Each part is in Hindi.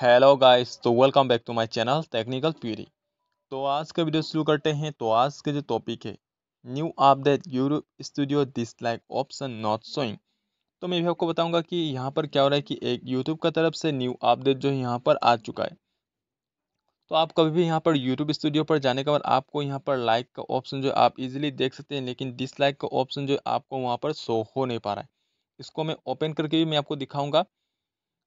हेलो गाइस तो welcome back to my channel technical Puri तो आज का वीडियो शुरू करते हैं तो आज के जो टॉपिक है new update YouTube studio dislike option not showing तो मैं भी आपको बताऊंगा कि यहाँ पर क्या हो रहा है कि एक यूट्यूब का तरफ से न्यू अपडेट जो है यहाँ पर आ चुका है तो आप कभी भी यहाँ पर यूट्यूब स्टूडियो पर जाने के बाद आपको यहाँ पर लाइक का ऑप्शन जो आप इजिली देख सकते हैं लेकिन डिसलाइक का ऑप्शन जो आपको वहाँ पर शो हो नहीं पा रहा है इसको मैं ओपन करके भी मैं आपको दिखाऊँगा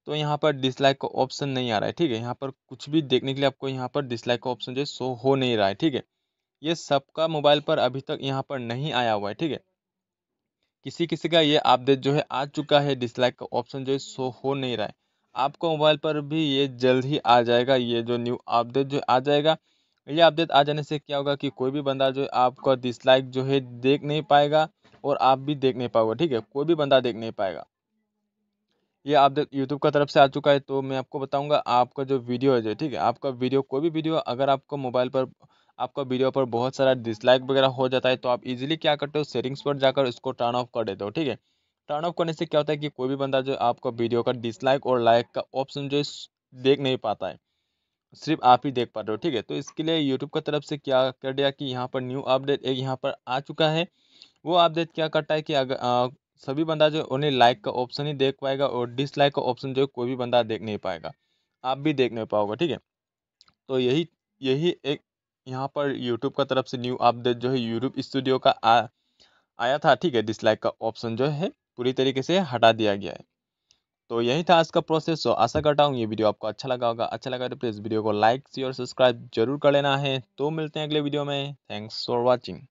तो यहाँ पर डिसलाइक का ऑप्शन नहीं आ रहा है ठीक है यहाँ पर कुछ भी देखने के लिए आपको यहाँ पर डिसलाइक का ऑप्शन जो है शो हो नहीं रहा है ठीक है ये सबका मोबाइल पर अभी तक यहाँ पर नहीं आया हुआ है ठीक है किसी किसी का ये अपडेट जो है आ चुका है डिसलाइक का ऑप्शन जो है शो हो नहीं रहा है आपका मोबाइल पर भी ये जल्द ही आ जाएगा ये जो न्यू अपडेट जो आ जाएगा ये अपडेट आ जाने से क्या होगा कि कोई भी बंदा जो है आपका डिसलाइक जो है देख नहीं पाएगा और आप भी देख नहीं पाओगे ठीक है कोई भी बंदा देख नहीं पाएगा ये आप यूट्यूब का तरफ से आ चुका है तो मैं आपको बताऊंगा आपका जो वीडियो है जो ठीक है आपका वीडियो कोई भी वीडियो अगर आपको मोबाइल पर आपका वीडियो पर बहुत सारा डिसलाइक वगैरह हो जाता है तो आप इजीली क्या करते हो सेटिंग्स पर जाकर उसको टर्न ऑफ कर देते हो ठीक है टर्न ऑफ करने से क्या होता है कि कोई भी बंदा जो आपका वीडियो का डिसलाइक और लाइक का ऑप्शन जो देख नहीं पाता है सिर्फ आप ही देख पाते हो ठीक है तो इसके लिए यूट्यूब की तरफ से क्या कर दिया कि यहाँ पर न्यू अपडेट एक यहाँ पर आ चुका है वो अपडेट क्या करता है कि अगर सभी बंदा जो उन्हें लाइक का ऑप्शन ही देख पाएगा और डिसलाइक का ऑप्शन जो कोई भी बंदा देख नहीं पाएगा आप भी देख नहीं पाओगे ठीक है तो यही यही एक यहाँ पर यूट्यूब का तरफ से न्यू अपडेट जो है यूट्यूब स्टूडियो का आ, आया था ठीक है डिसलाइक का ऑप्शन जो है पूरी तरीके से हटा दिया गया है तो यही था आज का प्रोसेस तो आशा करता हूँ ये वीडियो आपको अच्छा लगा होगा अच्छा लगा तो प्लीज़ वीडियो को लाइक शेयर सब्सक्राइब जरूर कर लेना है तो मिलते हैं अगले वीडियो में थैंक्स फॉर वॉचिंग